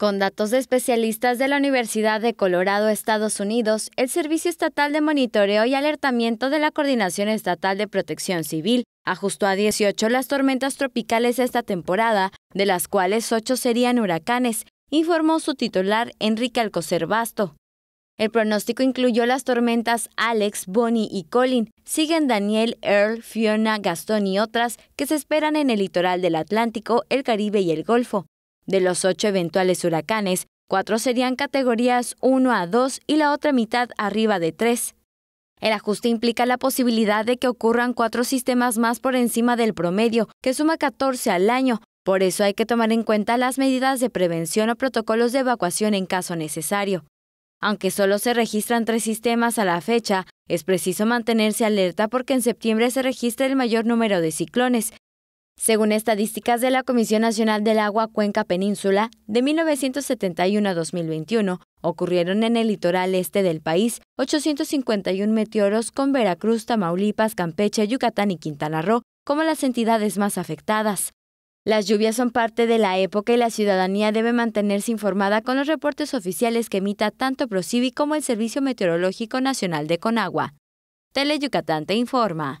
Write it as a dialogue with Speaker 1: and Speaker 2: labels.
Speaker 1: Con datos de especialistas de la Universidad de Colorado, Estados Unidos, el Servicio Estatal de Monitoreo y Alertamiento de la Coordinación Estatal de Protección Civil ajustó a 18 las tormentas tropicales esta temporada, de las cuales 8 serían huracanes, informó su titular Enrique Alcocer Basto. El pronóstico incluyó las tormentas Alex, Bonnie y Colin. Siguen Daniel, Earl, Fiona, Gastón y otras que se esperan en el litoral del Atlántico, el Caribe y el Golfo. De los ocho eventuales huracanes, cuatro serían categorías 1 a 2 y la otra mitad arriba de 3. El ajuste implica la posibilidad de que ocurran cuatro sistemas más por encima del promedio, que suma 14 al año. Por eso hay que tomar en cuenta las medidas de prevención o protocolos de evacuación en caso necesario. Aunque solo se registran tres sistemas a la fecha, es preciso mantenerse alerta porque en septiembre se registra el mayor número de ciclones, según estadísticas de la Comisión Nacional del Agua Cuenca Península, de 1971 a 2021, ocurrieron en el litoral este del país 851 meteoros con Veracruz, Tamaulipas, Campeche, Yucatán y Quintana Roo como las entidades más afectadas. Las lluvias son parte de la época y la ciudadanía debe mantenerse informada con los reportes oficiales que emita tanto Procibi como el Servicio Meteorológico Nacional de Conagua. Tele Yucatán te informa.